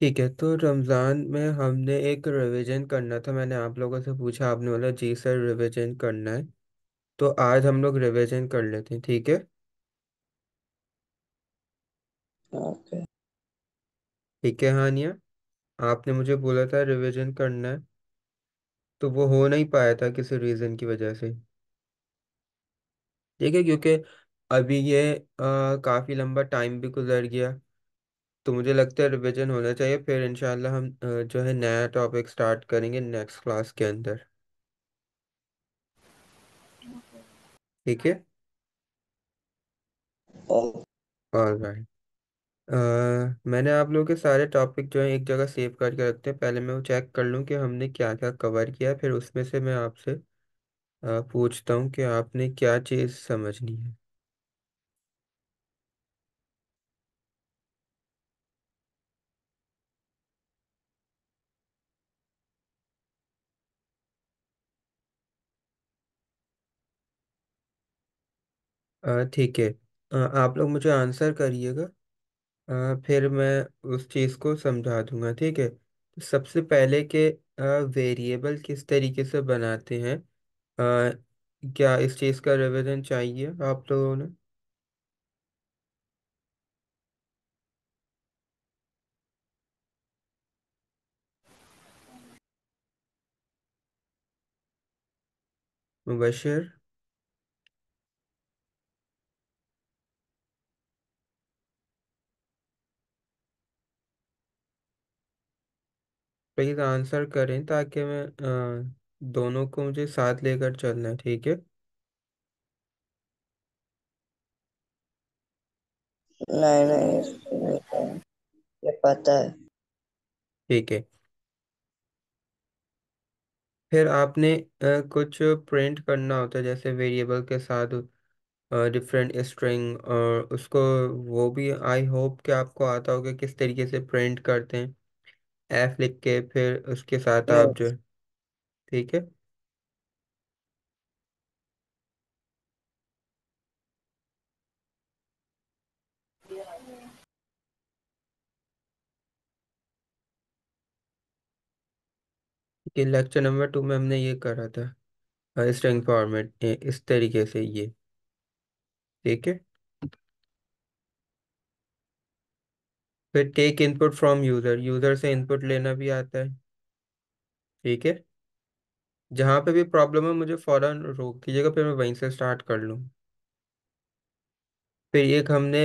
ठीक है, तो रमज़ान में हमने एक रिवीजन करना था, मैंने आप लोगों से पूछा, आपने बोला जी सर रिवीजन करना है, तो आज हम लोग रिवीजन कर लेते हैं, ठीक है? ओके ठीक है हानिया, आपने मुझे बोला था रिवीजन करना है, तो वो हो नहीं पाया था किसी रीज़न की वजह से, ठीक है? क्योंकि अभी ये काफ़ी लंबा टाइम भी गुजर गया तो मुझे लगता है रिवीजन होना चाहिए फिर इंशाल्लाह हम जो है नया टॉपिक स्टार्ट करेंगे नेक्स्ट क्लास के अंदर ठीक है और ऑलराइट मैंने आप लोगों के सारे टॉपिक जो है एक जगह सेव करके रखते हैं पहले मैं वो चेक कर लूं कि हमने क्या क्या कवर किया है फिर उसमें से मैं आपसे पूछता हूँ कि आपने क्या चीज़ समझनी है ठीक है आप लोग मुझे आंसर करिएगा फिर मैं उस चीज़ को समझा दूंगा ठीक है तो सबसे पहले के वेरिएबल किस तरीके से बनाते हैं आ, क्या इस चीज़ का रिवीजन चाहिए आप लोगों ने मुबशर प्लीज आंसर तो करें ताकि मैं आ, दोनों को मुझे साथ लेकर चलना है ठीक है नहीं नहीं ये पता है ठीक है फिर आपने आ, कुछ प्रिंट करना होता है जैसे वेरिएबल के साथ डिफरेंट स्ट्रिंग और उसको वो भी आई होप कि आपको आता होगा किस तरीके से प्रिंट करते हैं एफ लिख के फिर उसके साथ आप जो ठीक है कि लेक्चर नंबर टू में हमने ये करा था स्ट्रिंग फॉर्मेट इस तरीके से ये ठीक है फिर take input from user user से इनपुट लेना भी आता है ठीक है जहां पे भी प्रॉब्लम है मुझे फौरन रोक कीजिएगा फिर मैं वहीं से स्टार्ट कर लूँ फिर एक हमने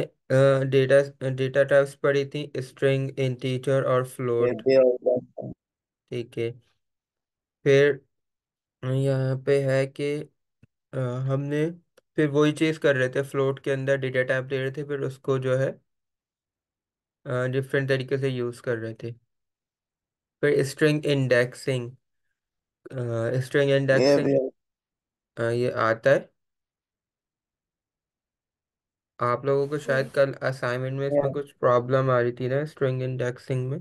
डेटा डेटा टाइप्स पढ़ी थी स्ट्रिंग इंटीजर और फ्लोट ठीक है फिर यहाँ पे है कि हमने फिर वही चीज़ कर रहे थे फ्लोट के अंदर डेटा टाइप ले रहे थे फिर उसको जो है डिफरेंट तरीके से यूज़ कर रहे थे फिर स्ट्रिंग इंडेक्सिंग स्ट्रिंग ये इंडेक्सिंग भी ये आता है आप लोगों को शायद हाँ। कल असाइनमेंट में इसमें हाँ। कुछ प्रॉब्लम आ रही थी ना स्ट्रिंग इंडेक्सिंग में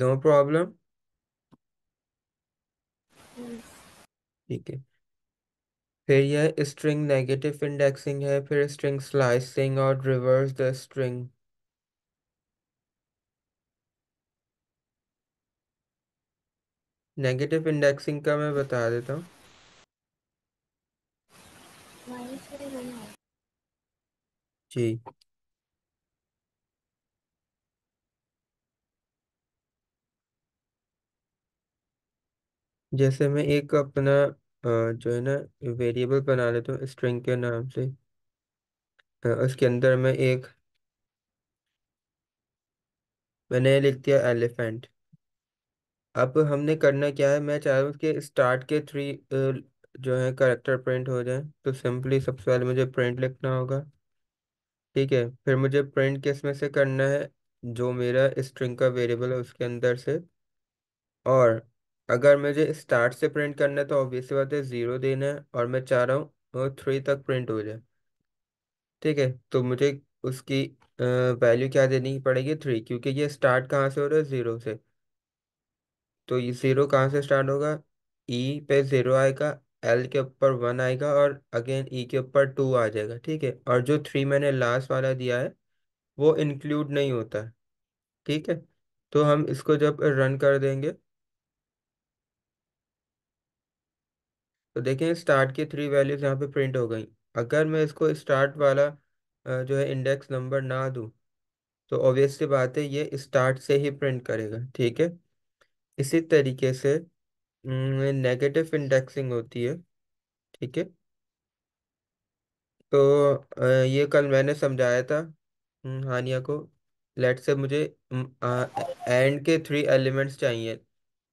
नो प्रॉब्लम हम्म। ठीक है फिर यह स्ट्रिंग नेगेटिव इंडेक्सिंग है फिर स्ट्रिंग स्लाइसिंग और reverse the string negative indexing का मैं बता देता हूँ जी जैसे मैं एक अपना जो है ना वेरिएबल बना लेता हूँ स्ट्रिंग के नाम से उसके अंदर मैं एक मैंने लिख दिया एलिफेंट अब हमने करना क्या है मैं चाह रहा हूँ कि स्टार्ट के थ्री जो है करेक्टर प्रिंट हो जाए तो सिंपली सबसे पहले मुझे प्रिंट लिखना होगा ठीक है फिर मुझे प्रिंट किस में से करना है जो मेरा स्ट्रिंग का वेरिएबल है उसके अंदर से और अगर मुझे स्टार्ट से प्रिंट करना है तो ऑब्वियसली बात है ज़ीरो देना है और मैं चाह रहा हूँ वो थ्री तक प्रिंट हो जाए ठीक है तो मुझे उसकी वैल्यू क्या देनी पड़ेगी थ्री क्योंकि ये स्टार्ट कहाँ से हो रहा है ज़ीरो से तो ये ज़ीरो कहाँ से स्टार्ट होगा ई e पे ज़ीरो आएगा एल के ऊपर वन आएगा और अगेन ई e के ऊपर टू आ जाएगा ठीक है और जो थ्री मैंने लास्ट वाला दिया है वो इंक्लूड नहीं होता ठीक है तो हम इसको जब रन कर देंगे तो देखें स्टार्ट की थ्री वैल्यूज़ यहाँ पे प्रिंट हो गई अगर मैं इसको स्टार्ट वाला जो है इंडेक्स नंबर ना दूँ तो ऑब्वियसली बात है ये स्टार्ट से ही प्रिंट करेगा ठीक है इसी तरीके से नेगेटिव इंडेक्सिंग होती है ठीक है तो ये कल मैंने समझाया था हानिया को लेट से मुझे एंड के थ्री एलिमेंट्स चाहिए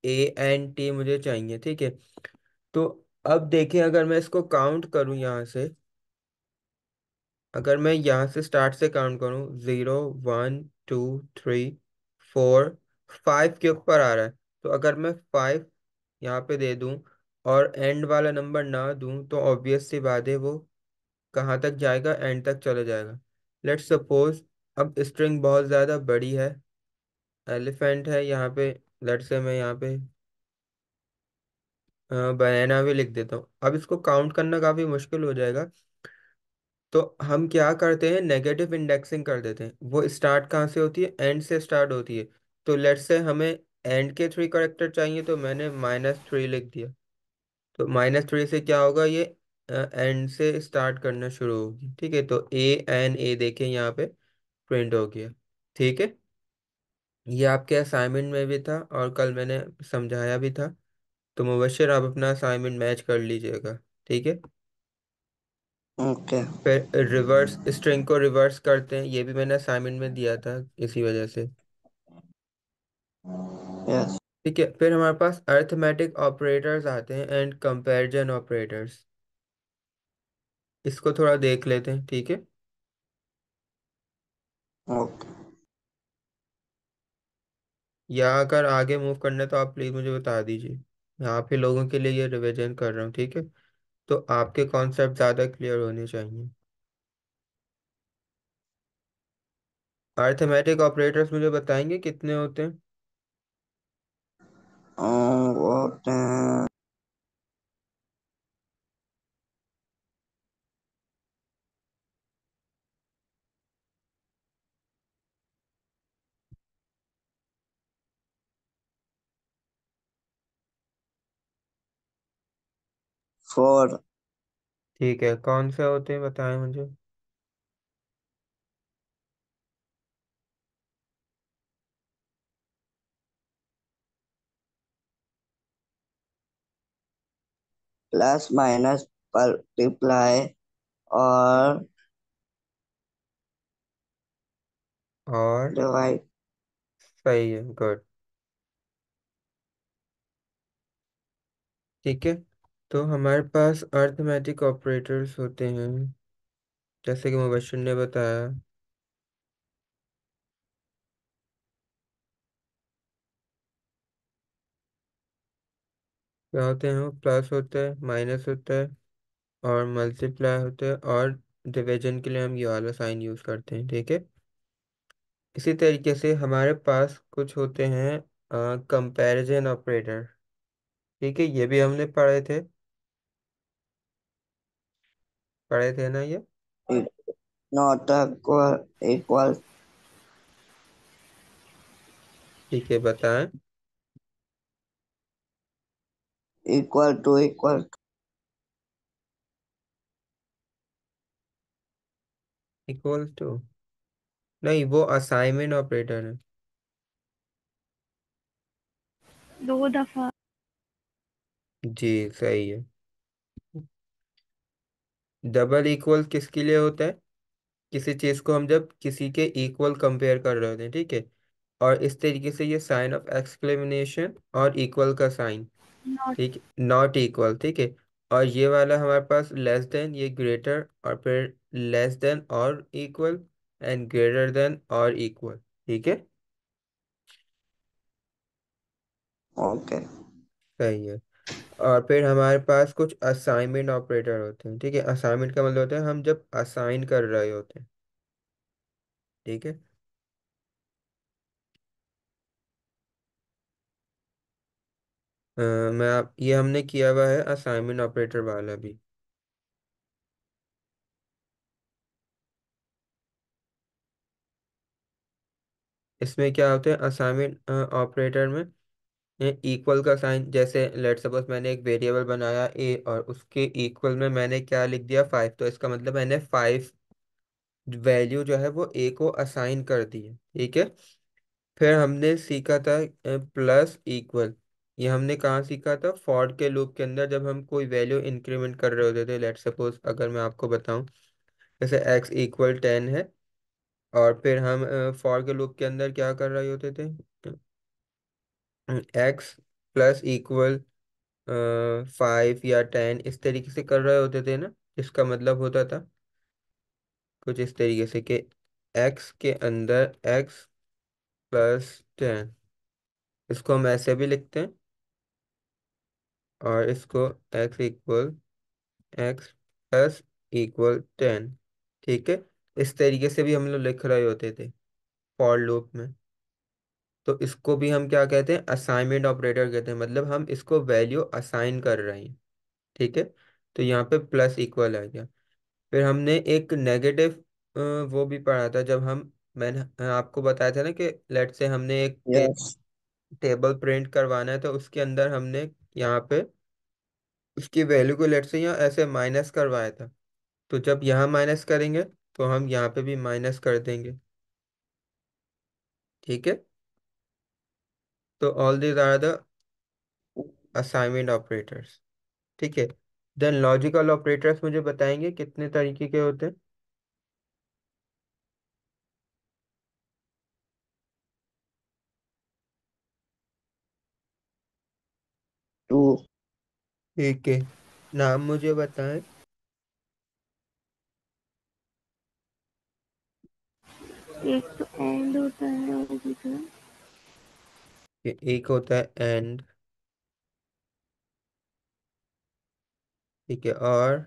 ए एंड टी मुझे चाहिए ठीक है तो अब देखें अगर मैं इसको काउंट करूं यहाँ से अगर मैं यहाँ से स्टार्ट से काउंट करूं zero one two three four five के ऊपर आ रहा है तो अगर मैं फाइव यहाँ पे दे दूं और एंड वाला नंबर ना दूं तो ऑब्वियस सी बात है वो कहाँ तक जाएगा एंड तक चला जाएगा लेट सपोज अब स्ट्रिंग बहुत ज़्यादा बड़ी है एलिफेंट है यहाँ पे लट से मैं यहाँ पे बनाना भी लिख देता हूँ अब इसको काउंट करना काफी मुश्किल हो जाएगा तो हम क्या करते हैं नेगेटिव इंडेक्सिंग कर देते हैं वो स्टार्ट कहाँ से होती है एंड से स्टार्ट होती है तो लेट्स से हमें एंड के थ्री करेक्टर चाहिए तो मैंने माइनस थ्री लिख दिया तो माइनस थ्री से क्या होगा ये एंड से स्टार्ट करना शुरू होगी ठीक है तो ए एन ए देखें यहाँ पे प्रिंट हो गया ठीक है ये आपके असाइनमेंट में भी था और कल मैंने समझाया भी था तो मुबशर आप अपना असाइनमेंट मैच कर लीजिएगा ठीक है ओके फिर रिवर्स स्ट्रिंग को रिवर्स करते हैं ये भी मैंने असाइनमेंट में दिया था इसी वजह से यस ठीक है फिर हमारे पास अर्थमेटिक ऑपरेटर्स आते हैं एंड कंपैरिजन ऑपरेटर्स इसको थोड़ा देख लेते हैं ठीक है ओके या अगर आगे मूव करना है तो आप प्लीज़ मुझे बता दीजिए मैं आप ही लोगों के लिए ये रिवीजन कर रहा हूँ ठीक है तो आपके कॉन्सेप्ट ज़्यादा क्लियर होने चाहिए अर्थमेटिक ऑपरेटर्स मुझे बताएंगे कितने होते हैं आ, वो होते हैं फोर ठीक है कौन से होते हैं बताएं मुझे प्लस माइनस मल्टीप्लाई और और डिवाइड सही है गुड ठीक है तो हमारे पास अर्थमेटिक ऑपरेटर्स होते हैं जैसे कि मुबशन ने बताया क्या होते हैं वो प्लस होता है माइनस होता है और मल्टीप्लाई होता है और डिवीजन के लिए हम ये वाला साइन यूज़ करते हैं ठीक है इसी तरीके से हमारे पास कुछ होते हैं कंपैरिजन ऑपरेटर ठीक है ये भी हमने पढ़े थे पढ़े थे ना ये नॉट इक्वल ठीक है बताएं equal to equal equal to नहीं वो असाइनमेंट ऑपरेटर है दो दफा जी सही है डबल इक्वल किसके लिए होता है किसी चीज को हम जब किसी के इक्वल कंपेयर कर रहे होते हैं ठीक है और इस तरीके से ये साइन ऑफ एक्सक्लेमिनेशन और इक्वल का साइन ठीक नॉट इक्वल ठीक है और ये वाला हमारे पास लेस देन ये ग्रेटर और फिर लेस देन और इक्वल एंड ग्रेटर देन और इक्वल ठीक है ओके सही है और फिर हमारे पास कुछ असाइनमेंट ऑपरेटर होते हैं ठीक है असाइनमेंट का मतलब होता है हम जब असाइन कर रहे होते हैं ठीक है अ, मैं आप ये हमने किया हुआ है असाइनमेंट ऑपरेटर वाला भी इसमें क्या होते हैं असाइनमेंट ऑपरेटर में इक्वल का साइन जैसे लेट सपोज मैंने एक वेरिएबल बनाया ए और उसके इक्वल में मैंने क्या लिख दिया फाइव तो इसका मतलब मैंने फाइव वैल्यू जो है वो ए को असाइन कर दी है ठीक है फिर हमने सीखा था प्लस इक्वल ये हमने कहाँ सीखा था फॉर्ड के लूप के अंदर जब हम कोई वैल्यू इंक्रीमेंट कर रहे होते थे लेट सपोज अगर मैं आपको बताऊं जैसे एक्स इक्वल टेन है और फिर हम फॉर के लूप के अंदर क्या कर रहे होते थे एक्स प्लस इक्वल फाइव या टेन इस तरीके से कर रहे होते थे ना इसका मतलब होता था कुछ इस तरीके से कि एक्स के अंदर एक्स प्लस टेन इसको हम ऐसे भी लिखते हैं और इसको X equal X plus equal ten ठीक है इस तरीके से भी हम लोग लिख रहे होते थे फॉर लूप में तो इसको भी हम क्या कहते हैं असाइनमेंट ऑपरेटर कहते हैं मतलब हम इसको वैल्यू असाइन कर रहे हैं ठीक है तो यहाँ पे प्लस इक्वल आ गया फिर हमने एक नेगेटिव वो भी पढ़ा था जब हम मैंने आपको बताया था ना कि लेट से हमने एक yes. टेबल प्रिंट करवाना है तो उसके अंदर हमने यहाँ पे उसकी वैल्यू को लेट से यहाँ ऐसे माइनस करवाया था तो जब यहाँ माइनस करेंगे तो हम यहाँ पे भी माइनस कर देंगे ठीक है So तो all these are the assignment operators. ठीक है देन लॉजिकल ऑपरेटर्स मुझे बताएंगे कितने तरीके के होते हैं ठीक है नाम मुझे बताएं एक तो एंड होता है लॉजिकल ये एक होता है एंड ठीक है और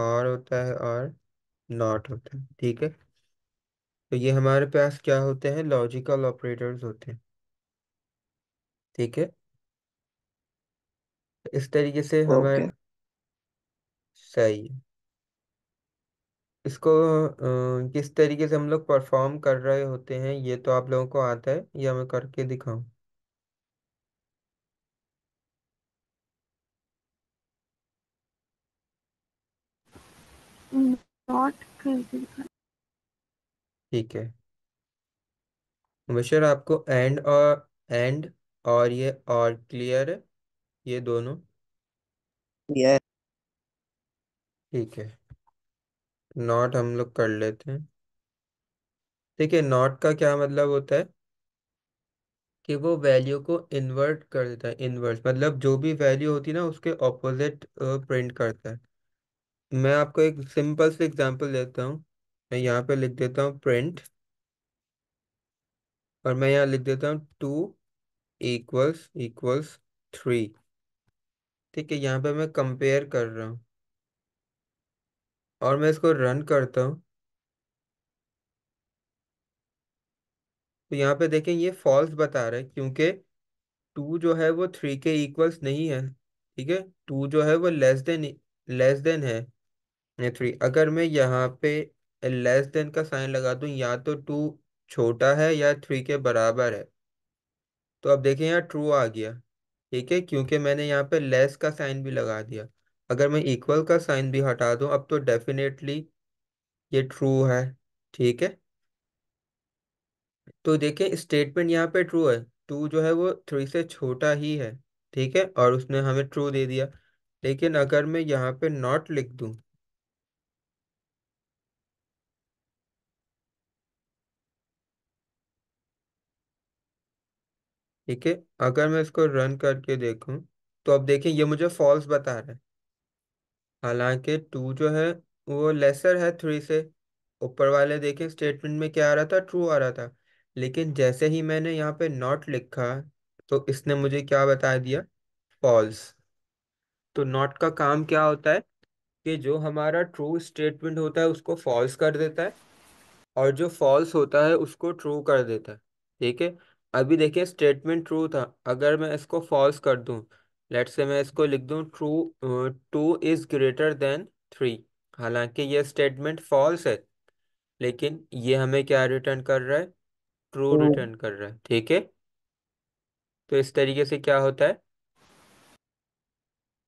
और होता है और नॉट होता है ठीक है तो ये हमारे पास क्या होते हैं लॉजिकल ऑपरेटर्स होते हैं ठीक है इस तरीके से हमारे सही है इसको किस तरीके से हम लोग परफॉर्म कर रहे होते हैं ये तो आप लोगों को आता है या मैं करके दिखाऊं ठीक है मुबशर आपको एंड और एंड और ये और क्लियर है ये दोनों ठीक ठीक है नॉट हम लोग कर लेते हैं ठीक है नॉट का क्या मतलब होता है कि वो वैल्यू को इन्वर्ट कर देता है इन्वर्ट मतलब जो भी वैल्यू होती है ना उसके ऑपोजिट प्रिंट करता है मैं आपको एक सिंपल से एग्जांपल देता हूँ मैं यहाँ पे लिख देता हूँ प्रिंट और मैं यहाँ लिख देता हूँ टू इक्वल्स इक्वल्स थ्री ठीक है यहाँ पे मैं कंपेयर कर रहा हूँ और मैं इसको रन करता हूँ तो यहाँ पे देखें ये फॉल्स बता रहा है क्योंकि टू जो है वो थ्री के इक्वल्स नहीं है ठीक है टू जो है वो लेस देन लेस देन है थ्री अगर मैं यहाँ पे लेस देन का साइन लगा दूँ या तो टू छोटा है या थ्री के बराबर है तो अब देखें यहाँ ट्रू आ गया ठीक है क्योंकि मैंने यहाँ पे लेस का साइन भी लगा दिया अगर मैं इक्वल का साइन भी हटा दूं अब तो डेफिनेटली ये ट्रू है ठीक है तो देखिए स्टेटमेंट यहाँ पे ट्रू है टू जो है वो थ्री से छोटा ही है ठीक है और उसने हमें ट्रू दे दिया लेकिन अगर मैं यहाँ पे नॉट लिख दूं ठीक है अगर मैं इसको रन करके देखूं तो अब देखें ये मुझे फॉल्स बता रहा है हालांकि टू जो है वो लेसर है थ्री से ऊपर वाले देखे स्टेटमेंट में क्या आ रहा था ट्रू आ रहा था लेकिन जैसे ही मैंने यहाँ पे नॉट लिखा तो इसने मुझे क्या बता दिया फॉल्स तो नॉट का काम क्या होता है कि जो हमारा ट्रू स्टेटमेंट होता है उसको फॉल्स कर देता है और जो फॉल्स होता है उसको ट्रू कर देता है ठीक है अभी देखिए स्टेटमेंट ट्रू था अगर मैं इसको फॉल्स कर दूं लेट से मैं इसको लिख दूं true two is greater than three हालांकि ये स्टेटमेंट फॉल्स है लेकिन ये हमें क्या रिटर्न कर रहा है ट्रू रिटर्न कर रहा है ठीक है तो इस तरीके से क्या होता है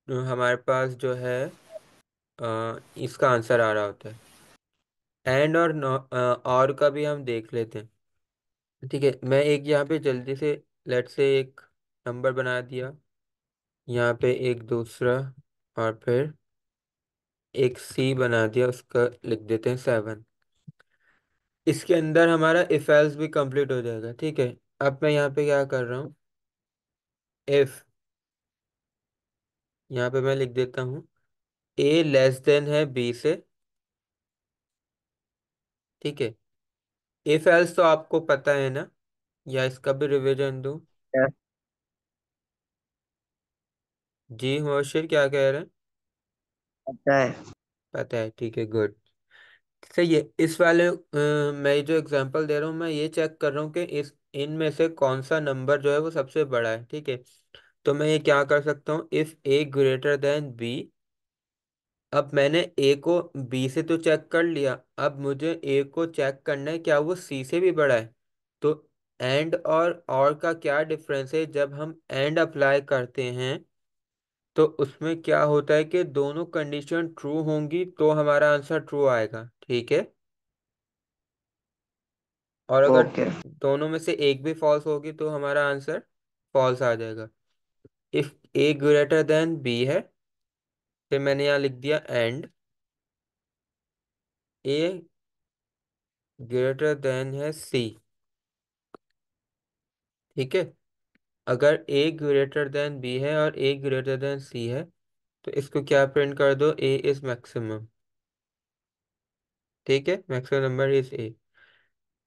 तो हमारे पास जो है आ, uh, इसका आंसर आ रहा होता है एंड और नौ uh, और का भी हम देख लेते हैं ठीक है मैं एक यहाँ पे जल्दी से लेट से एक नंबर बना दिया यहाँ पे एक दूसरा और फिर एक सी बना दिया उसका लिख देते हैं सेवन इसके अंदर हमारा इफ एल्स भी कंप्लीट हो जाएगा ठीक है अब मैं यहाँ पे क्या कर रहा हूँ इफ यहाँ पे मैं लिख देता हूँ ए लेस देन है बी से ठीक है इफ एल्स तो आपको पता है ना या इसका भी रिवीजन दूँ जी मुबशिर क्या कह रहे हैं पता है पता है ठीक है गुड सही है इस वाले आ, मैं जो एग्जांपल दे रहा हूँ मैं ये चेक कर रहा हूँ कि इस इनमें से कौन सा नंबर जो है वो सबसे बड़ा है ठीक है तो मैं ये क्या कर सकता हूँ if A greater than B अब मैंने ए को बी से तो चेक कर लिया अब मुझे ए को चेक करना है क्या वो सी से भी बड़ा है तो एंड और और का क्या डिफरेंस है जब हम एंड अप्लाई करते हैं तो उसमें क्या होता है कि दोनों कंडीशन ट्रू होंगी तो हमारा आंसर ट्रू आएगा ठीक है और अगर ओके दोनों में से एक भी फॉल्स होगी तो हमारा आंसर फॉल्स आ जाएगा if A greater than B है फिर मैंने यहाँ लिख दिया एंड ए ग्रेटर देन है सी ठीक है अगर ए ग्रेटर देन बी है और ए ग्रेटर देन सी है तो इसको क्या प्रिंट कर दो ए इज मैक्सिमम ठीक है मैक्सिमम नंबर इज ए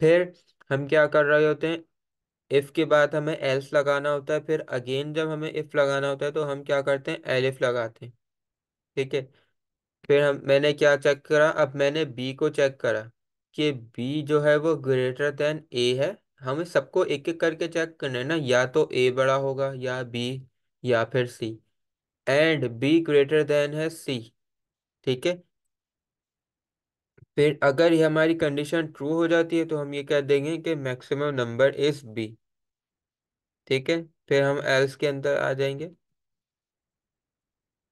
फिर हम क्या कर रहे होते हैं इफ के बाद हमें एल्स लगाना होता है फिर अगेन जब हमें इफ लगाना होता है तो हम क्या करते हैं एल इफ लगाते हैं ठीक है फिर हम मैंने क्या चेक करा अब मैंने बी को चेक करा कि बी जो है वो ग्रेटर देन ए है हमें सबको एक एक करके चेक करना है ना या तो ए बड़ा होगा या बी या फिर C and B greater than है सी ठीक है फिर अगर ये हमारी कंडीशन ट्रू हो जाती है तो हम ये कह देंगे कि मैक्सिमम नंबर इज बी ठीक है फिर हम एल्स के अंदर आ जाएंगे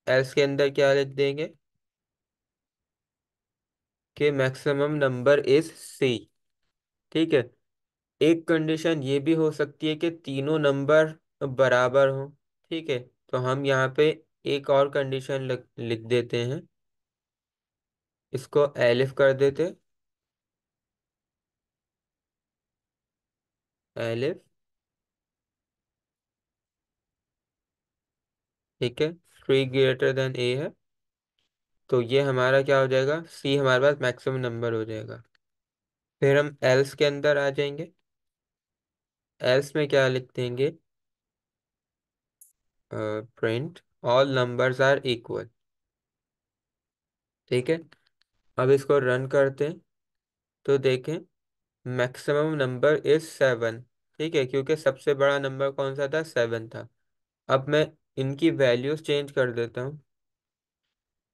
एल्स के अंदर क्या लिख देंगे कि मैक्सिमम नंबर इज सी ठीक है एक कंडीशन ये भी हो सकती है कि तीनों नंबर बराबर हो ठीक है तो हम यहाँ पे एक और कंडीशन लिख देते हैं इसको एलिफ कर देते एलिफ ठीक है थ्री ग्रेटर देन ए है तो ये हमारा क्या हो जाएगा सी हमारे पास मैक्सिमम नंबर हो जाएगा फिर हम एल्स के अंदर आ जाएंगे एल्स में क्या लिख देंगे print all numbers are equal ठीक है अब इसको रन करते हैं तो देखें मैक्सिमम नंबर इज सेवन ठीक है क्योंकि सबसे बड़ा नंबर कौन सा था सेवन था अब मैं इनकी वैल्यूज चेंज कर देता हूँ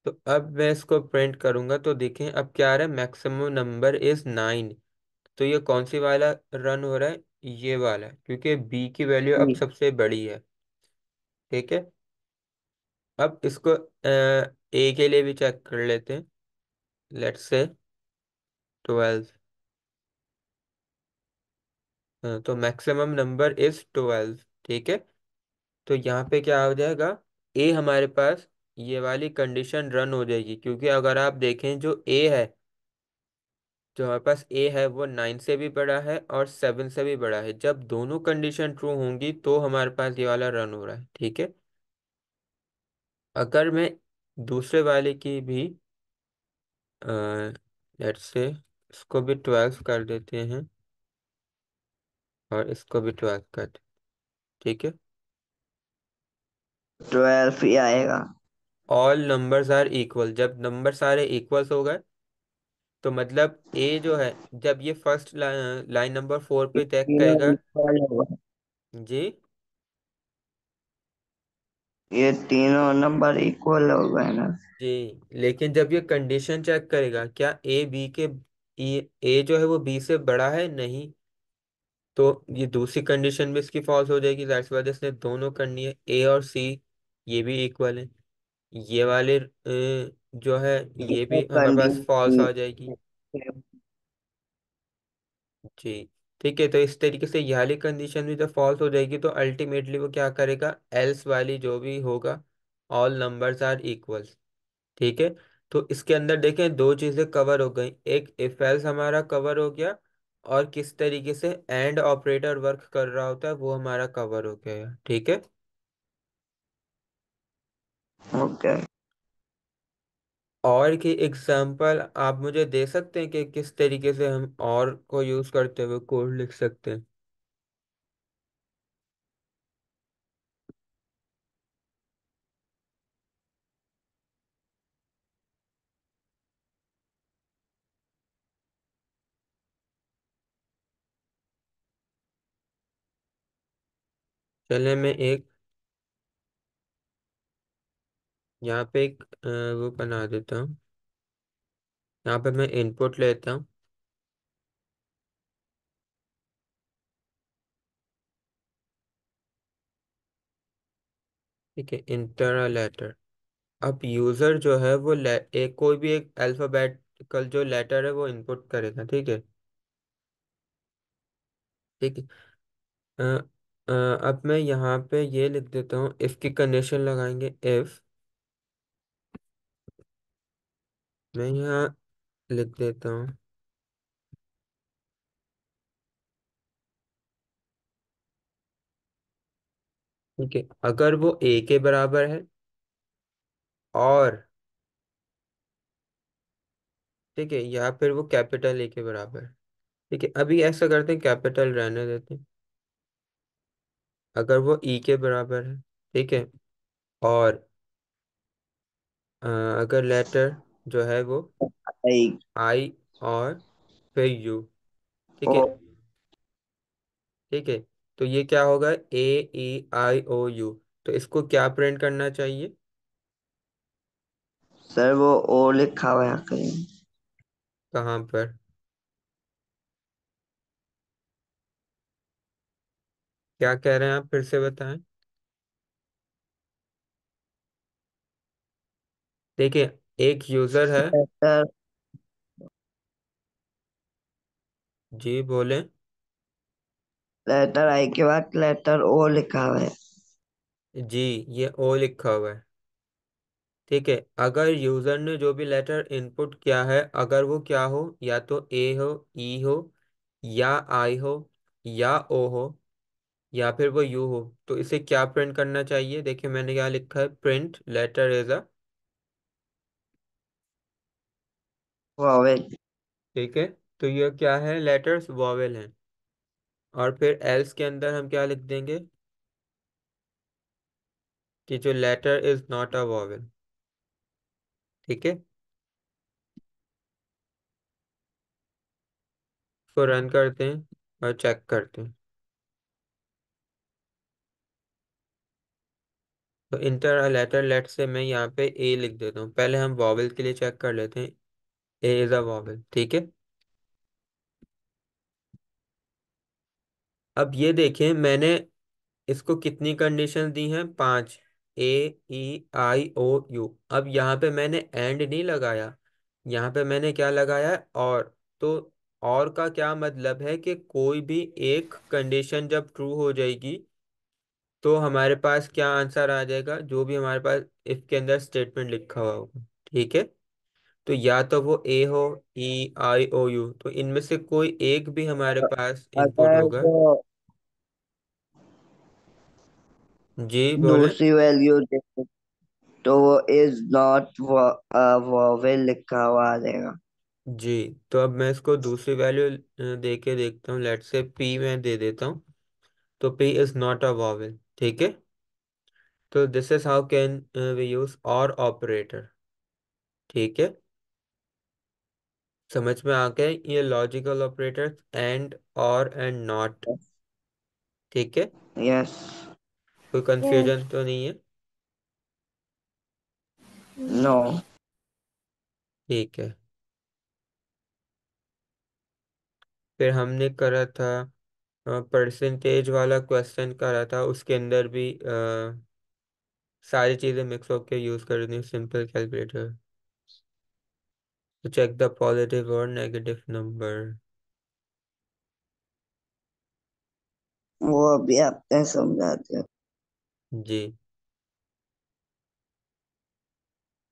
तो अब मैं इसको प्रिंट करूंगा तो देखें अब क्या आ रहा है मैक्सिमम नंबर इज़ नाइन तो ये कौन सी वाला रन हो रहा है ये वाला क्योंकि बी की वैल्यू अब सबसे बड़ी है ठीक है अब इसको ए के लिए भी चेक कर लेते हैं लेट्स से ट्वेल्व तो मैक्सिमम नंबर इज ट्वेल्व ठीक है तो यहाँ पे क्या हो जाएगा ए हमारे पास ये वाली कंडीशन रन हो जाएगी क्योंकि अगर आप देखें जो ए है जो हमारे पास ए है वो नाइन से भी बड़ा है और सेवन से भी बड़ा है जब दोनों कंडीशन ट्रू होंगी तो हमारे पास ये वाला रन हो रहा है ठीक है अगर मैं दूसरे वाले की भी लेट्स से इसको भी ट्वेल्व कर देते हैं और इसको भी ट्वेल्व कर देते ठीक है ट्वेल्व ही आएगा ऑल नंबर्स आर इक्वल जब नंबर सारे इक्वल्स हो गए तो मतलब ए जो है जब ये फर्स्ट लाइन नंबर फोर पे चेक करेगा जी ये तीनों नंबर इक्वल हो गए ना जी लेकिन जब ये कंडीशन चेक करेगा क्या ए बी के ए e, जो है वो बी से बड़ा है नहीं तो ये दूसरी कंडीशन भी इसकी फॉल्स हो जाएगी जाहिर सी बात है इसने दोनों करनी है ए और सी ये भी इक्वल है ये वाले जो है तो ये भी हमारे पास फॉल्स आ जाएगी जी ठीक है तो इस तरीके से यह वाली कंडीशन भी जब तो फॉल्स हो जाएगी तो अल्टीमेटली वो क्या करेगा एल्स वाली जो भी होगा ऑल नंबर्स आर इक्वल्स ठीक है तो इसके अंदर देखें दो चीज़ें कवर हो गई एक इफ एल्स हमारा कवर हो गया और किस तरीके से एंड ऑपरेटर वर्क कर रहा होता है वो हमारा कवर हो गया ठीक है ओके और की एग्जाम्पल आप मुझे दे सकते हैं कि किस तरीके से हम और को यूज करते हुए कोड लिख सकते हैं चलिए मैं एक यहाँ पे एक वो बना देता हूँ यहाँ पे मैं इनपुट लेता हूँ ठीक है इंटर लेटर अब यूजर जो है वो ले, एक कोई भी एक अल्फाबेटिकल जो लेटर है वो इनपुट करेगा ठीक है ठीक है अब मैं यहाँ पे ये लिख देता हूँ इफ की कंडीशन लगाएंगे इफ मैं यहाँ लिख देता हूँ ठीक है अगर वो ए के बराबर है और ठीक है या फिर वो कैपिटल ए के बराबर है ठीक है अभी ऐसा करते हैं कैपिटल रहने देते हैं अगर वो ई e के बराबर है ठीक है और आ, अगर लेटर जो है वो आई आई और फिर यू ठीक है ठीक है तो ये क्या होगा ए ई आई ओ यू तो इसको क्या प्रिंट करना चाहिए सर वो ओ लिखा हुआ है कहीं कहाँ पर क्या कह रहे हैं आप फिर से बताएं देखिए एक यूजर है जी बोले लेटर आई के बाद लेटर ओ लिखा हुआ है जी ये ओ लिखा हुआ है ठीक है अगर यूजर ने जो भी लेटर इनपुट किया है अगर वो क्या हो या तो ए हो ई e हो या आई हो या ओ हो या फिर वो यू हो तो इसे क्या प्रिंट करना चाहिए देखिए मैंने क्या लिखा है print letter is a vowel ठीक है तो ये क्या है लेटर्स वॉवेल हैं और फिर एल्स के अंदर हम क्या लिख देंगे कि जो letter is not a vowel ठीक है इसको रन करते हैं और चेक करते हैं तो इंटर लेटर लेट से मैं यहाँ पे ए लिख देता हूँ पहले हम वॉवेल के लिए चेक कर लेते हैं ए इज अ वॉवल ठीक है अब ये देखें मैंने इसको कितनी कंडीशन दी हैं पांच ए ई आई ओ यू अब यहाँ पे मैंने एंड नहीं लगाया यहाँ पे मैंने क्या लगाया है और तो और का क्या मतलब है कि कोई भी एक कंडीशन जब ट्रू हो जाएगी तो हमारे पास क्या आंसर आ जाएगा जो भी हमारे पास इसके अंदर स्टेटमेंट लिखा हुआ होगा ठीक है तो या तो वो ए हो ई आई ओ यू तो इनमें से कोई एक भी हमारे पास इनपुट होगा तो जी बोले दूसरी वैल्यू तो वो इज नॉट वॉवेल लिखा हुआ आ जाएगा जी तो अब मैं इसको दूसरी वैल्यू दे के देखता हूँ लेट से पी मैं दे देता हूँ तो P is not a vowel ठीक है तो this is how can we use or operator ठीक है समझ में आ गए ये logical operator and or and not ठीक है यस कोई कंफ्यूजन तो नहीं है नो no. ठीक है फिर हमने करा था परसेंटेज वाला क्वेश्चन करा था उसके अंदर भी आ, सारी चीज़ें मिक्स होकर यूज़ करनी simple calculator to check the positive or negative number. वो अभी आप समझा जी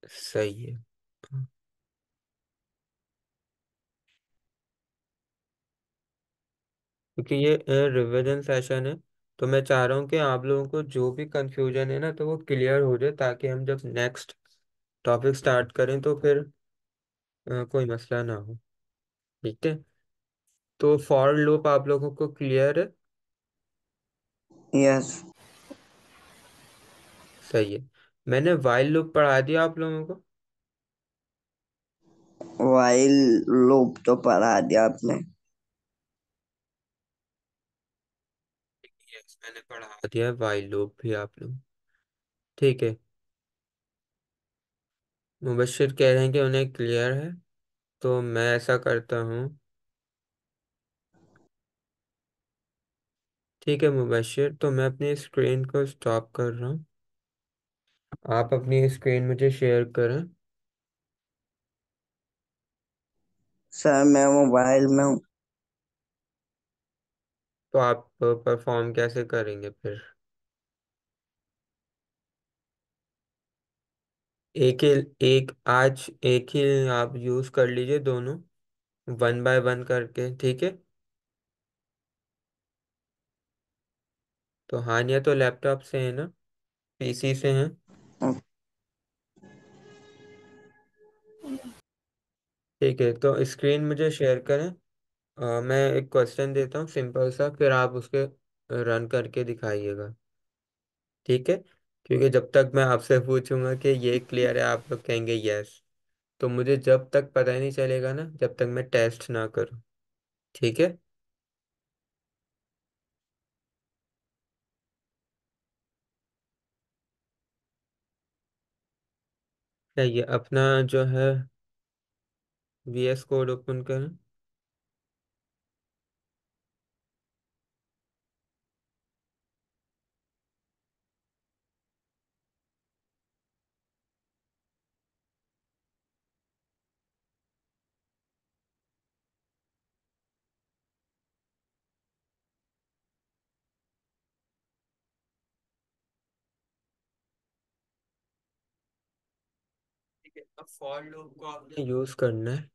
सही है क्योंकि ये रिवीजन सेशन है तो मैं चाह रहा हूँ कि आप लोगों को जो भी कंफ्यूजन है ना तो वो क्लियर हो जाए ताकि हम जब नेक्स्ट टॉपिक स्टार्ट करें तो फिर कोई मसला ना हो ठीक है तो फॉर लूप आप लोगों को क्लियर है यस सही है मैंने वाइल लूप पढ़ा दिया आप लोगों को वाइल लूप तो पढ़ा दिया आपने यस मैंने पढ़ा दिया वाइल लूप भी आप लोग ठीक है मुबशर कह रहे हैं कि उन्हें क्लियर है तो मैं ऐसा करता हूँ ठीक है मुबशिर तो मैं अपनी स्क्रीन को स्टॉप कर रहा हूँ आप अपनी स्क्रीन मुझे शेयर करें सर मैं मोबाइल में हूँ तो आप परफॉर्म कैसे करेंगे फिर एक ही एक आज एक ही आप यूज कर लीजिए दोनों वन बाय वन करके ठीक है तो हानिया तो लैपटॉप से है ना पीसी से है ठीक है तो स्क्रीन मुझे शेयर करें आ, मैं एक क्वेश्चन देता हूँ सिंपल सा फिर आप उसके रन करके दिखाइएगा ठीक है क्योंकि जब तक मैं आपसे पूछूंगा कि ये क्लियर है आप लोग कहेंगे यस तो मुझे जब तक पता ही नहीं चलेगा ना जब तक मैं टेस्ट ना करूं ठीक है ये अपना जो है वीएस एस कोड ओपन करें फॉर लूप को आपने यूज करना है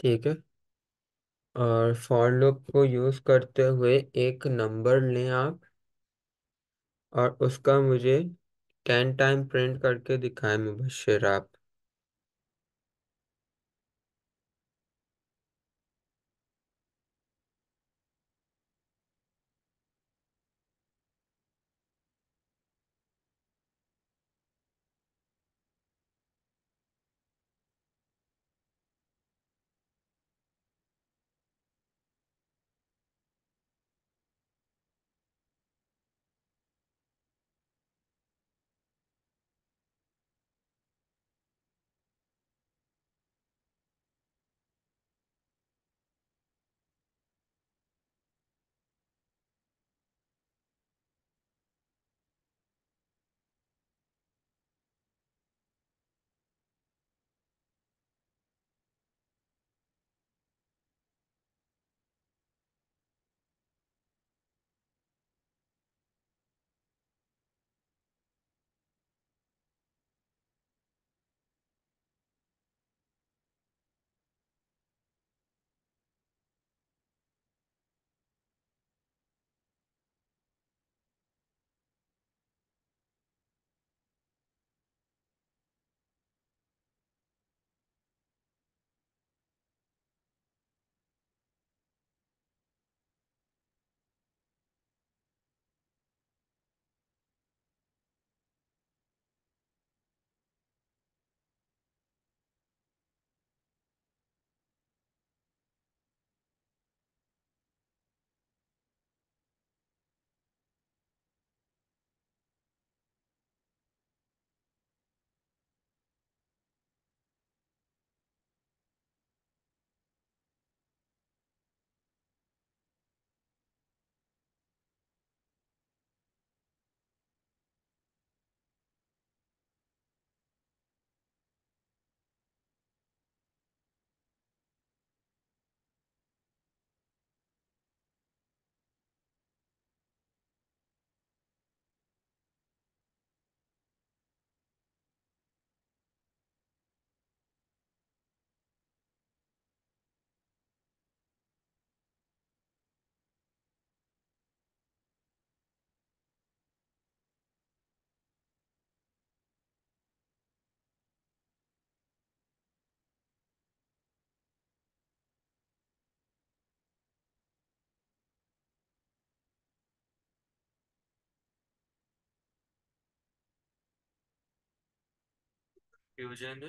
ठीक है और फॉर लूप को यूज करते हुए एक नंबर लें आप और उसका मुझे टेन टाइम प्रिंट करके दिखाएं मुबशर आप fusion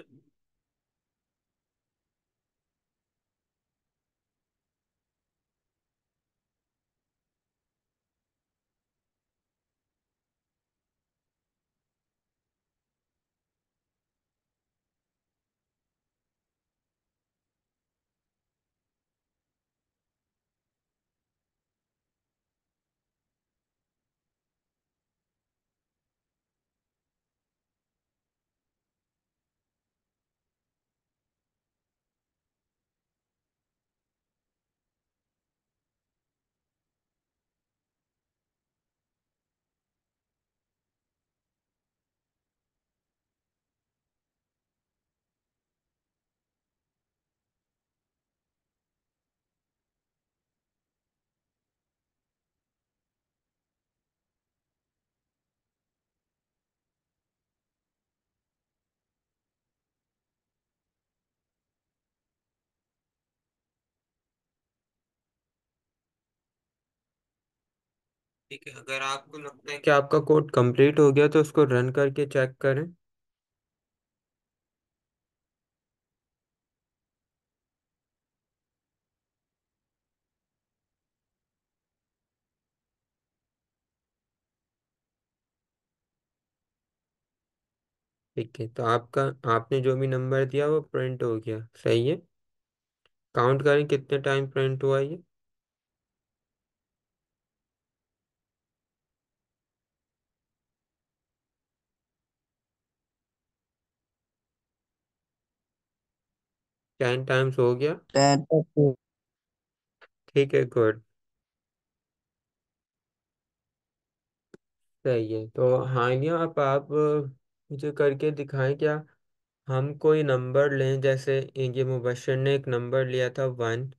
ठीक है अगर आपको लगता है कि आपका कोड कंप्लीट हो गया तो उसको रन करके चेक करें ठीक है तो आपका आपने जो भी नंबर दिया वो प्रिंट हो गया सही है काउंट करें कितने टाइम प्रिंट हुआ ये टेन टाइम्स हो गया टेन ठीक है गुड सही है तो हानिया आप आप मुझे करके दिखाएं क्या हम कोई नंबर लें जैसे ये मुबशर ने एक नंबर लिया था वन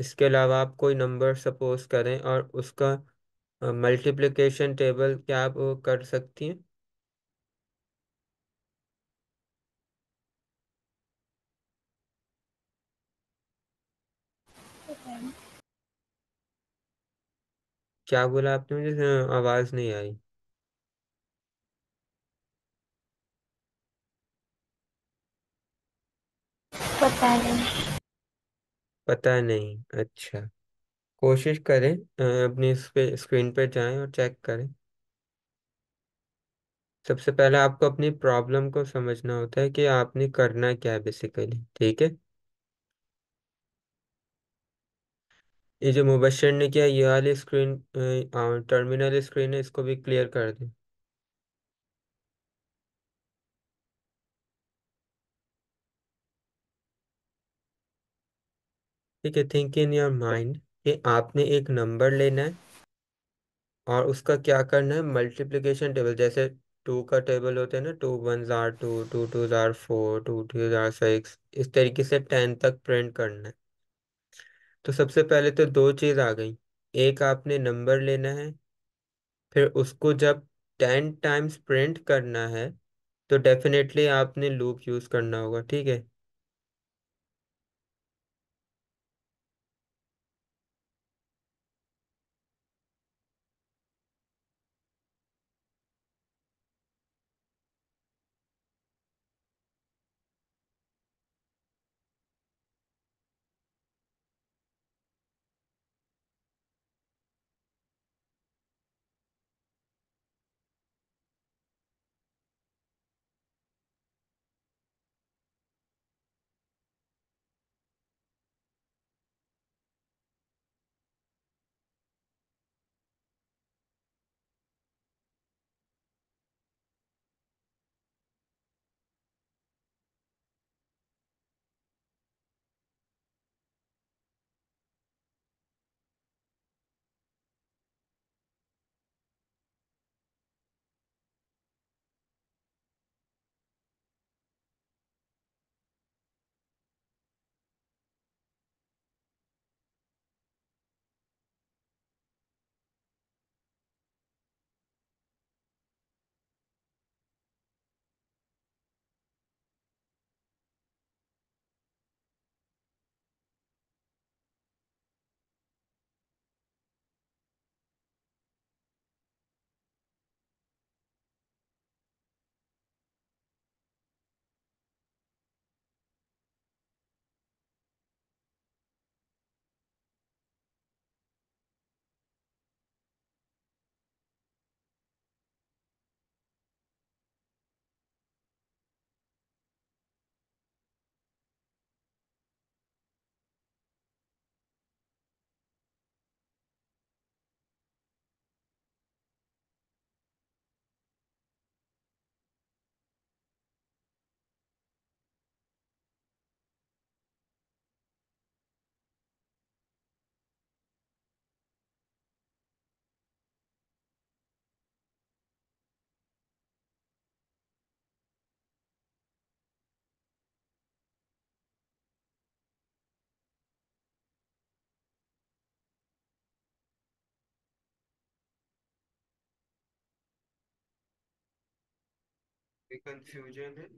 इसके अलावा आप कोई नंबर सपोज करें और उसका मल्टीप्लिकेशन टेबल क्या आप कर सकती हैं क्या बोला आपने मुझे हाँ, आवाज नहीं आई पता नहीं पता नहीं अच्छा कोशिश करें अपनी स्क्रीन पे जाएं और चेक करें सबसे पहले आपको अपनी प्रॉब्लम को समझना होता है कि आपने करना क्या है बेसिकली ठीक है ये जो मुबशर ने किया ये वाली स्क्रीन टर्मिनल स्क्रीन है इसको भी क्लियर कर दें ठीक है थिंक इन योर माइंड कि आपने एक नंबर लेना है और उसका क्या करना है मल्टीप्लिकेशन टेबल जैसे टू का टेबल होता है ना टू वन जार टू टू टू जार फोर टू टू जार सिक्स इस तरीके से टेन तक प्रिंट करना है तो सबसे पहले तो दो चीज आ गई एक आपने नंबर लेना है फिर उसको जब टेन टाइम्स प्रिंट करना है तो डेफिनेटली आपने लूप यूज करना होगा ठीक है कंफ्यूजन है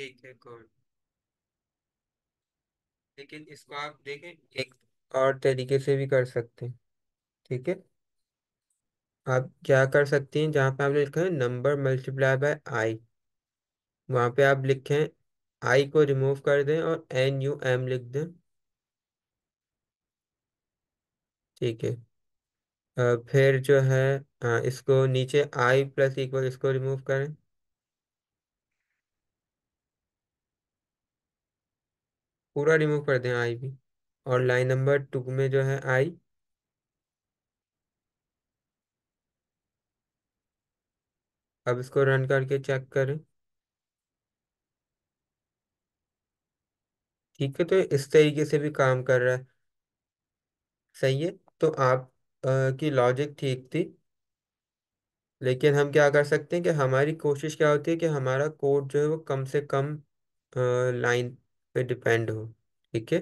ठीक है गुड लेकिन इसको आप देखें एक और तरीके से भी कर सकते हैं ठीक है आप क्या कर सकते हैं जहाँ पे आप लिखा है नंबर मल्टीप्लाई बाय आई वहाँ पे आप लिखें आई को रिमूव कर दें और एन यू एम लिख दें ठीक है फिर जो है इसको नीचे आई प्लस इक्वल इसको रिमूव करें पूरा रिमूव कर दें आई भी और लाइन नंबर टू में जो है आई अब इसको रन करके चेक करें ठीक है तो इस तरीके से भी काम कर रहा है सही है तो आप आ, की लॉजिक ठीक थी लेकिन हम क्या कर सकते हैं कि हमारी कोशिश क्या होती है कि हमारा कोड जो है वो कम से कम लाइन पे डिपेंड हो ठीक है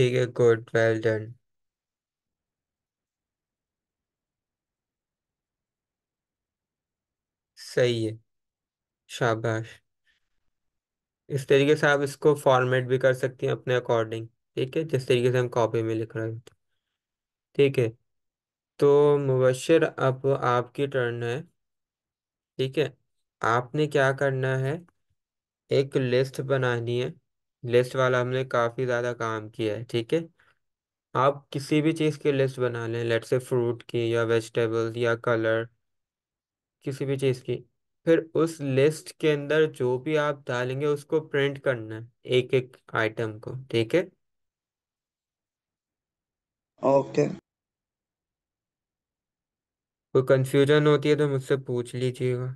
ठीक है गुड वेल डन सही है शाबाश इस तरीके से आप इसको फॉर्मेट भी कर सकती हैं अपने अकॉर्डिंग ठीक है जिस तरीके से हम कॉपी में लिख रहे हैं ठीक है तो मुबशर अब आपकी टर्न है ठीक है आपने क्या करना है एक लिस्ट बनानी है लिस्ट वाला हमने काफ़ी ज़्यादा काम किया है ठीक है आप किसी भी चीज़ की लिस्ट बना लें लेट से फ्रूट की या वेजिटेबल्स या कलर किसी भी चीज़ की फिर उस लिस्ट के अंदर जो भी आप डालेंगे उसको प्रिंट करना है एक एक आइटम को ठीक है ओके कोई कंफ्यूजन होती है तो मुझसे पूछ लीजिएगा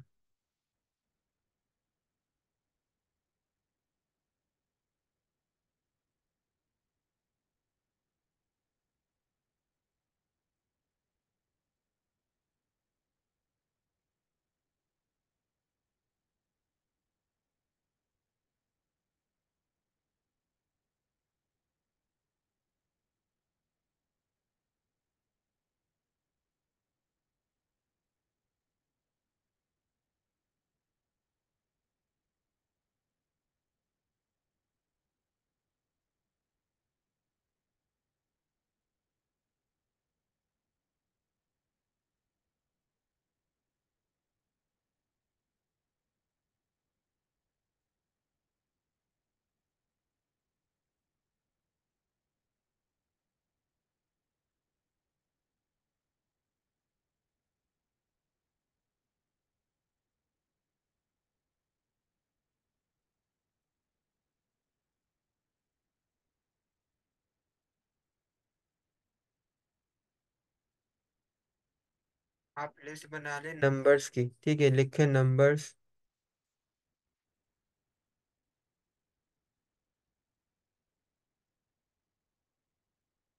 आप लिस्ट बना ले नंबर्स की ठीक है लिखे नंबर्स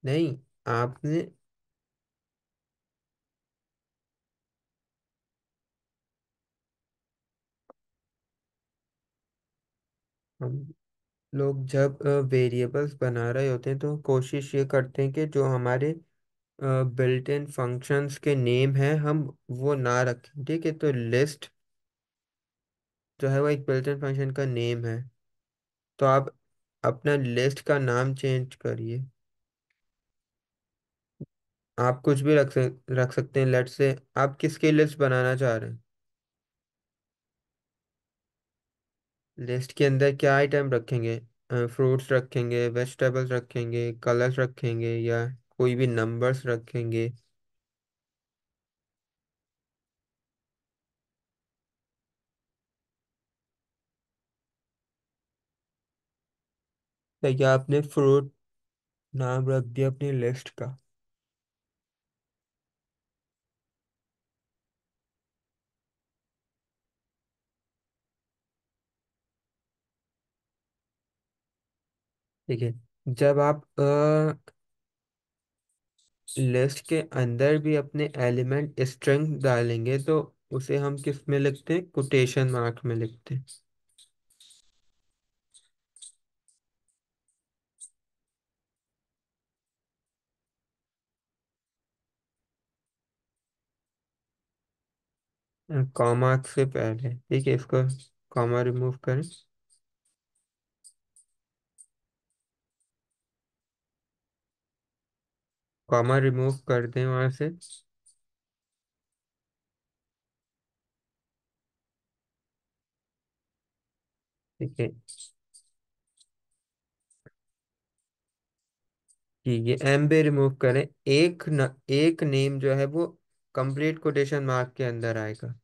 नहीं आपने हम लोग जब वेरिएबल्स बना रहे होते हैं तो कोशिश ये करते हैं कि जो हमारे बिल्ट इन फंक्शंस के नेम है हम वो ना रखें ठीक है तो लिस्ट जो है वो एक बिल्ट इन फंक्शन का नेम है तो आप अपना लिस्ट का नाम चेंज करिए आप कुछ भी रख सक, रख सकते हैं लेट से आप किसकी लिस्ट बनाना चाह रहे हैं लिस्ट के अंदर क्या आइटम रखेंगे फ्रूट्स रखेंगे वेजिटेबल्स रखेंगे कलर्स रखेंगे या कोई भी नंबर्स रखेंगे तो या आपने फ्रूट नाम रख दिया अपनी लिस्ट का ठीक है जब आप आ, लिस्ट के अंदर भी अपने एलिमेंट स्ट्रेंथ डालेंगे तो उसे हम किस में लिखते हैं कोटेशन मार्क में लिखते हैं कॉमा से पहले ठीक है इसको कॉमा रिमूव करें कॉमा रिमूव कर दें वहां से ठीक है ठीक है एम बे रिमूव करें एक न, एक नेम जो है वो कंप्लीट कोटेशन मार्क के अंदर आएगा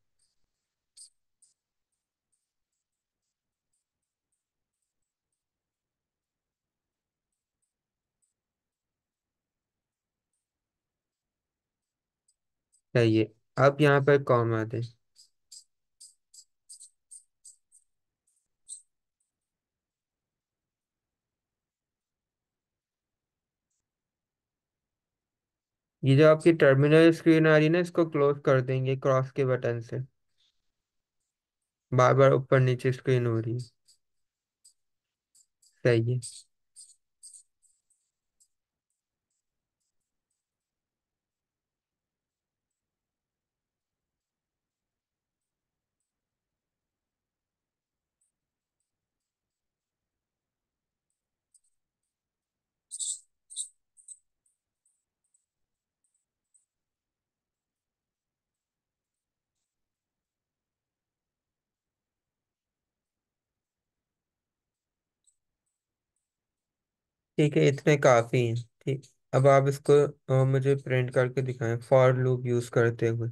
चाहिए अब यहाँ पर कॉमा दे ये जो आपकी टर्मिनल स्क्रीन आ रही है ना इसको क्लोज कर देंगे क्रॉस के बटन से बार बार ऊपर नीचे स्क्रीन हो रही है सही है ठीक है इतने काफ़ी हैं ठीक अब आप इसको आ, मुझे प्रिंट करके दिखाएं फॉर लूप यूज़ करते हुए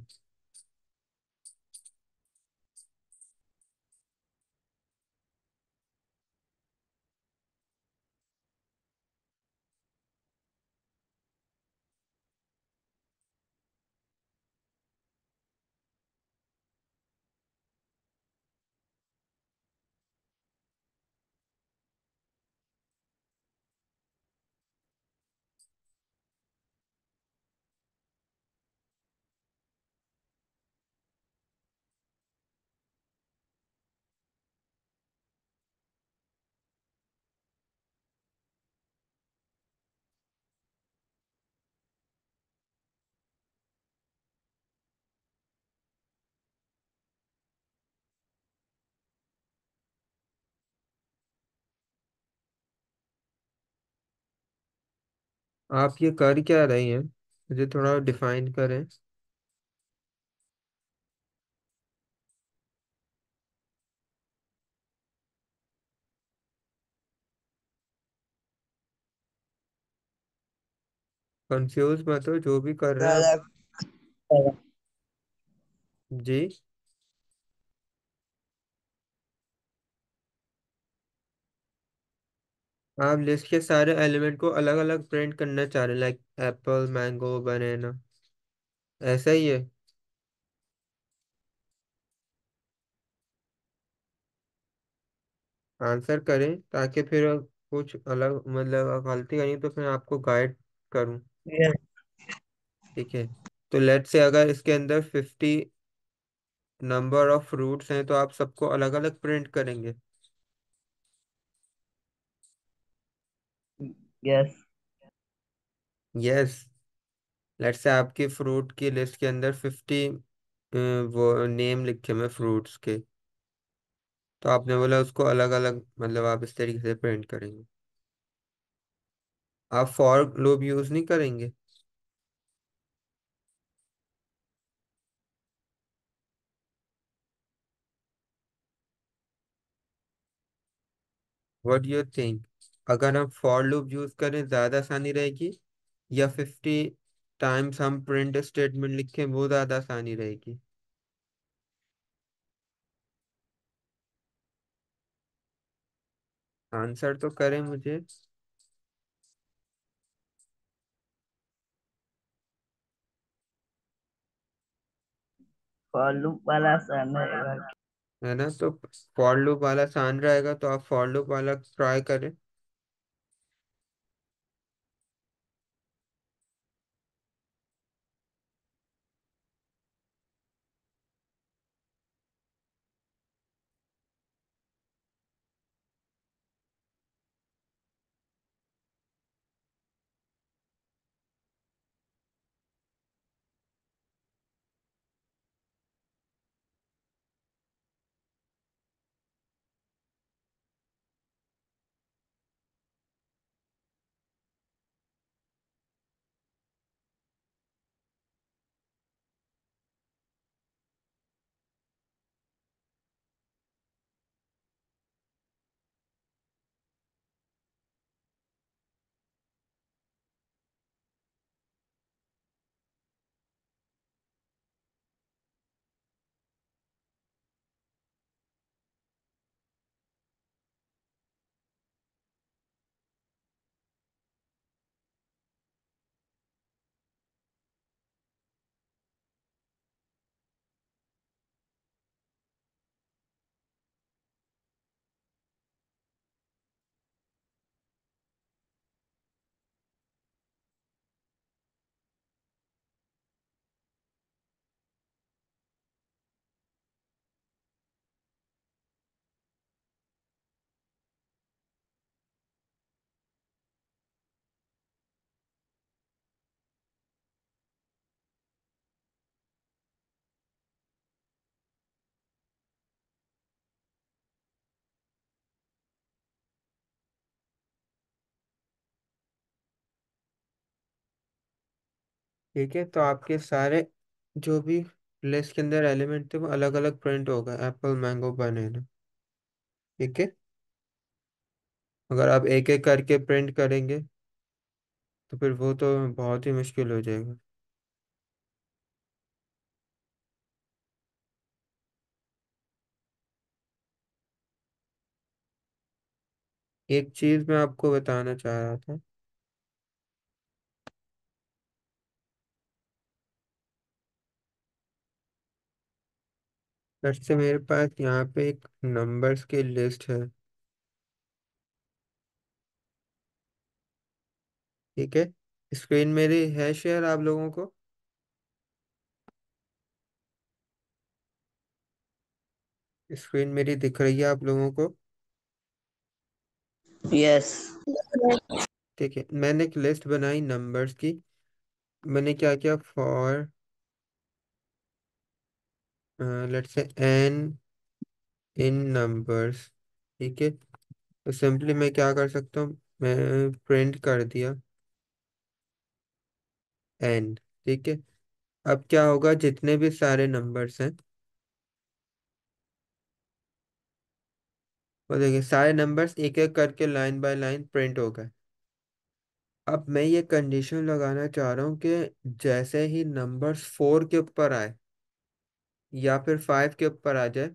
आप ये कर क्या रही हैं मुझे थोड़ा डिफाइन करें कंफ्यूज मत हो जो भी कर रहे हैं जी आप लिस्ट के सारे एलिमेंट को अलग अलग प्रिंट करना चाह रहे हैं लाइक एप्पल मैंगो बनाना ऐसा ही है आंसर करें ताकि फिर कुछ अलग मतलब गलती करें तो फिर आपको गाइड करूं ठीक है तो लेट से अगर इसके अंदर फिफ्टी नंबर ऑफ रूट्स हैं तो आप सबको अलग अलग प्रिंट करेंगे यस यस लेट्स से आपके फ्रूट की लिस्ट के अंदर फिफ्टी वो नेम लिखे हुए फ्रूट्स के तो आपने बोला उसको अलग अलग मतलब आप इस तरीके से प्रिंट करेंगे आप फॉर लूप यूज नहीं करेंगे वट यू थिंक अगर हम फॉर लूप यूज करें ज्यादा आसानी रहेगी या फिफ्टी टाइम्स हम प्रिंट स्टेटमेंट लिखें वो ज्यादा आसानी रहेगी आंसर तो करें मुझे वाला है ना तो फॉर लूप वाला आसान रहेगा तो आप फॉर लूप वाला ट्राई करें ठीक है तो आपके सारे जो भी लिस्ट के अंदर एलिमेंट थे वो अलग अलग प्रिंट होगा एप्पल मैंगो बनाना ठीक है अगर आप एक एक करके प्रिंट करेंगे तो फिर वो तो बहुत ही मुश्किल हो जाएगा एक चीज़ मैं आपको बताना चाह रहा था से मेरे पास यहाँ पे एक नंबर्स की लिस्ट है ठीक है स्क्रीन मेरी है शेयर आप लोगों को स्क्रीन मेरी दिख रही है आप लोगों को यस ठीक है मैंने एक लिस्ट बनाई नंबर्स की मैंने क्या किया for let's say N in numbers ठीक है तो सिंपली मैं क्या कर सकता हूँ मैं प्रिंट कर दिया एन ठीक है अब क्या होगा जितने भी सारे नंबर्स हैं वो देखिए सारे नंबर्स एक एक करके लाइन बाय लाइन प्रिंट हो गए अब मैं ये कंडीशन लगाना चाह रहा हूँ कि जैसे ही नंबर्स फोर के ऊपर आए या फिर फाइव के ऊपर आ जाए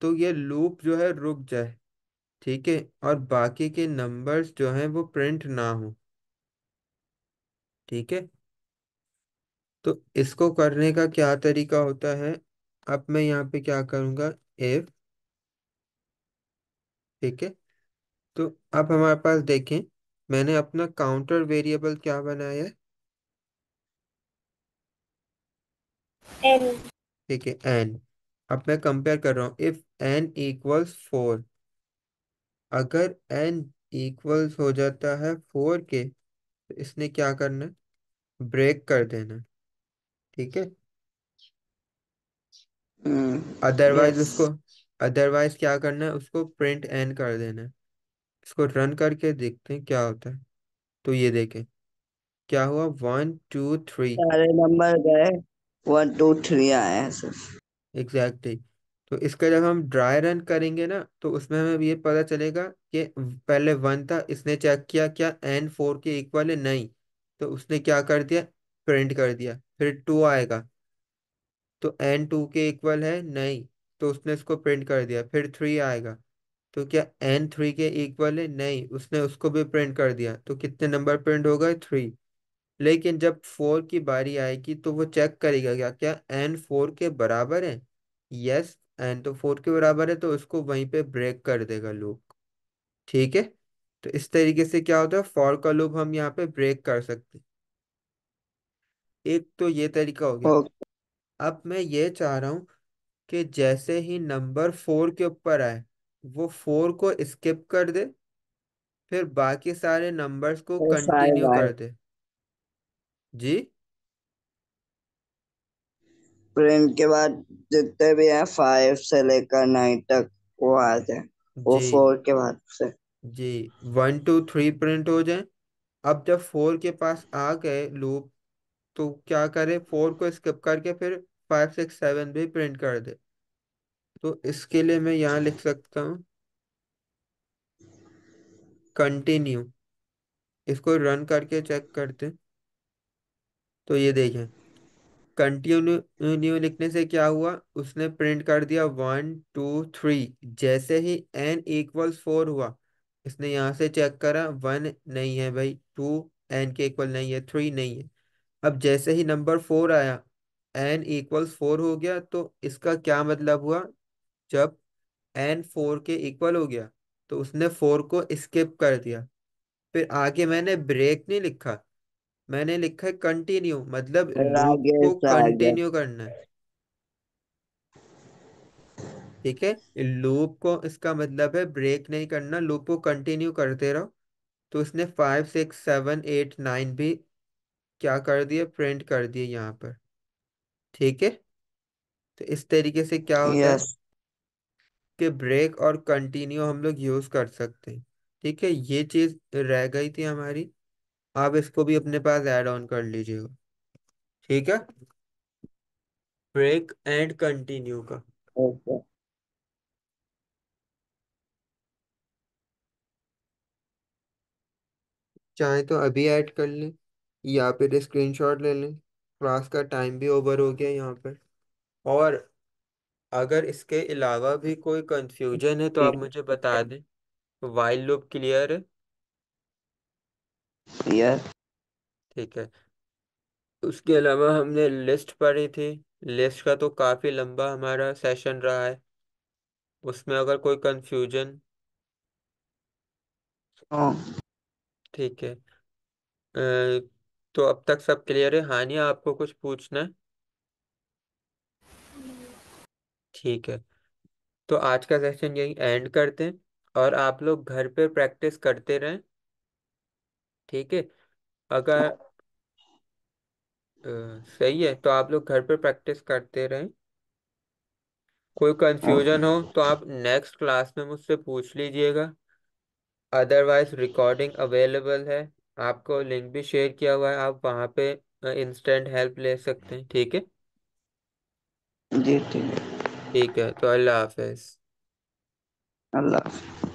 तो ये लूप जो है रुक जाए ठीक है और बाकी के नंबर्स जो हैं वो प्रिंट ना हो ठीक है तो इसको करने का क्या तरीका होता है अब मैं यहाँ पे क्या करूँगा एफ ठीक है तो अब हमारे पास देखें मैंने अपना काउंटर वेरिएबल क्या बनाया है ठीक है एन अब मैं कंपेयर कर रहा हूँ इफ एन इक्वल्स फोर अगर एन इक्वल्स हो जाता है फोर के तो इसने क्या करना है ब्रेक कर देना ठीक है अदरवाइज hmm, yes. उसको अदरवाइज क्या करना है उसको प्रिंट एन कर देना इसको रन करके देखते हैं क्या होता है तो ये देखें क्या हुआ वन टू थ्री नंबर गए वन टू थ्री आया है सर एग्जैक्टली exactly. तो इसका जब हम ड्राई रन करेंगे ना तो उसमें हमें ये पता चलेगा कि पहले वन था इसने चेक किया क्या एन फोर के इक्वल है नहीं तो उसने क्या कर दिया प्रिंट कर दिया फिर टू आएगा तो एन टू के इक्वल है नहीं तो उसने इसको प्रिंट कर दिया फिर थ्री आएगा तो क्या एन थ्री के इक्वल है नहीं उसने उसको भी प्रिंट कर दिया तो कितने नंबर प्रिंट हो गए थ्री लेकिन जब फोर की बारी आएगी तो वो चेक करेगा क्या क्या एन फोर के बराबर है यस एन तो फोर के बराबर है तो उसको वहीं पे ब्रेक कर देगा लूप ठीक है तो इस तरीके से क्या होता है फोर का लूप हम यहाँ पे ब्रेक कर सकते एक तो ये तरीका हो गया अब मैं ये चाह रहा हूं कि जैसे ही नंबर फोर के ऊपर आए वो फोर को स्किप कर दे फिर बाकी सारे नंबर्स को कंटिन्यू कर दे जी प्रेम के बाद जितने भी हैं फाइव से लेकर नाइन तक वो आ जाए वो फोर के बाद से जी वन टू थ्री प्रिंट हो जाए अब जब फोर के पास आ गए लूप तो क्या करे फोर को स्किप करके फिर फाइव सिक्स सेवन भी प्रिंट कर दे तो इसके लिए मैं यहाँ लिख सकता हूँ कंटिन्यू इसको रन करके चेक करते हैं तो ये देखें कंटिन्यू लिखने से क्या हुआ उसने प्रिंट कर दिया वन टू थ्री जैसे ही एन इक्वल्स फोर हुआ इसने यहाँ से चेक करा वन नहीं है भाई टू एन के इक्वल नहीं है थ्री नहीं है अब जैसे ही नंबर फोर आया एन इक्वल्स फोर हो गया तो इसका क्या मतलब हुआ जब एन फोर के इक्वल हो गया तो उसने फोर को स्किप कर दिया फिर आगे मैंने ब्रेक नहीं लिखा मैंने लिखा है कंटिन्यू मतलब लूप को कंटिन्यू करना है ठीक है लूप को इसका मतलब है ब्रेक नहीं करना लूप को कंटिन्यू करते रहो तो इसने five six seven eight nine भी क्या कर दिया प्रिंट कर दिए यहाँ पर ठीक है तो इस तरीके से क्या होता है कि ब्रेक और कंटिन्यू हम लोग यूज कर सकते हैं ठीक है ये चीज रह गई थी हमारी आप इसको भी अपने पास ऐड ऑन कर लीजिएगा ठीक है ब्रेक एंड कंटिन्यू का okay. चाहे तो अभी ऐड कर लें या फिर स्क्रीनशॉट ले लें क्लास का टाइम भी ओवर हो गया यहाँ पर और अगर इसके अलावा भी कोई कंफ्यूजन है तो आप मुझे बता दें वाइल लुप क्लियर है यार ठीक है उसके अलावा हमने लिस्ट पढ़ी थी लिस्ट का तो काफ़ी लंबा हमारा सेशन रहा है उसमें अगर कोई कंफ्यूजन हाँ ठीक है तो अब तक सब क्लियर है हानिया आपको कुछ पूछना है ठीक है तो आज का सेशन यही एंड करते हैं और आप लोग घर पे प्रैक्टिस करते रहें ठीक है अगर आ, सही है तो आप लोग घर पर प्रैक्टिस करते रहें कोई कंफ्यूजन हो तो आप नेक्स्ट क्लास में मुझसे पूछ लीजिएगा अदरवाइज रिकॉर्डिंग अवेलेबल है आपको लिंक भी शेयर किया हुआ है आप वहाँ पे इंस्टेंट हेल्प ले सकते हैं ठीक है जी ठीक है ठीक है तो अल्लाह हाफिज अल्लाह हाफिज